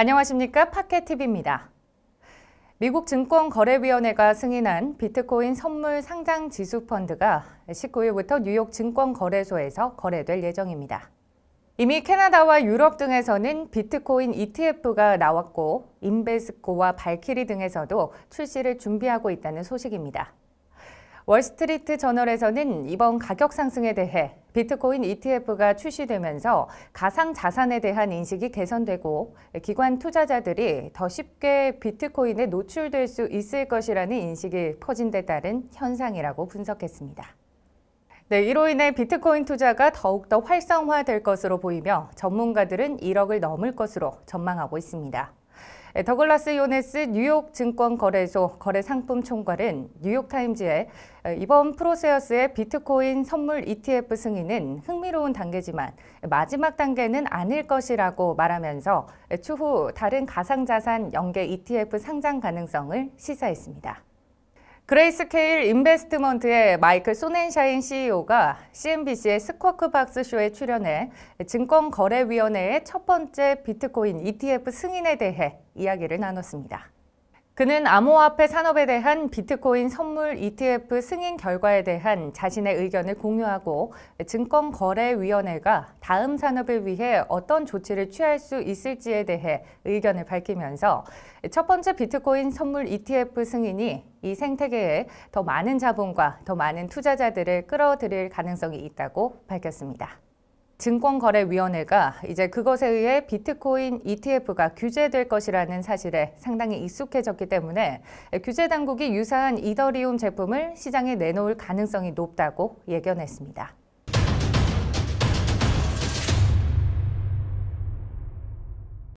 안녕하십니까 파켓TV입니다. 미국 증권거래위원회가 승인한 비트코인 선물 상장 지수 펀드가 19일부터 뉴욕 증권거래소에서 거래될 예정입니다. 이미 캐나다와 유럽 등에서는 비트코인 ETF가 나왔고 인베스코와 발키리 등에서도 출시를 준비하고 있다는 소식입니다. 월스트리트 저널에서는 이번 가격 상승에 대해 비트코인 ETF가 출시되면서 가상 자산에 대한 인식이 개선되고 기관 투자자들이 더 쉽게 비트코인에 노출될 수 있을 것이라는 인식이 퍼진 데 따른 현상이라고 분석했습니다. 네, 이로 인해 비트코인 투자가 더욱더 활성화될 것으로 보이며 전문가들은 1억을 넘을 것으로 전망하고 있습니다. 네, 더글라스 요네스 뉴욕 증권거래소 거래상품총괄은 뉴욕타임즈에 어, 이번 프로세어스의 비트코인 선물 ETF 승인은 흥미로운 단계지만 마지막 단계는 아닐 것이라고 말하면서 추후 다른 가상자산 연계 ETF 상장 가능성을 시사했습니다. 그레이스케일 인베스트먼트의 마이클 소넨샤인 CEO가 CNBC의 스쿼크박스 쇼에 출연해 증권거래위원회의 첫 번째 비트코인 ETF 승인에 대해 이야기를 나눴습니다. 그는 암호화폐 산업에 대한 비트코인 선물 ETF 승인 결과에 대한 자신의 의견을 공유하고 증권거래위원회가 다음 산업을 위해 어떤 조치를 취할 수 있을지에 대해 의견을 밝히면서 첫 번째 비트코인 선물 ETF 승인이 이 생태계에 더 많은 자본과 더 많은 투자자들을 끌어들일 가능성이 있다고 밝혔습니다. 증권거래위원회가 이제 그것에 의해 비트코인 ETF가 규제될 것이라는 사실에 상당히 익숙해졌기 때문에 규제 당국이 유사한 이더리움 제품을 시장에 내놓을 가능성이 높다고 예견했습니다.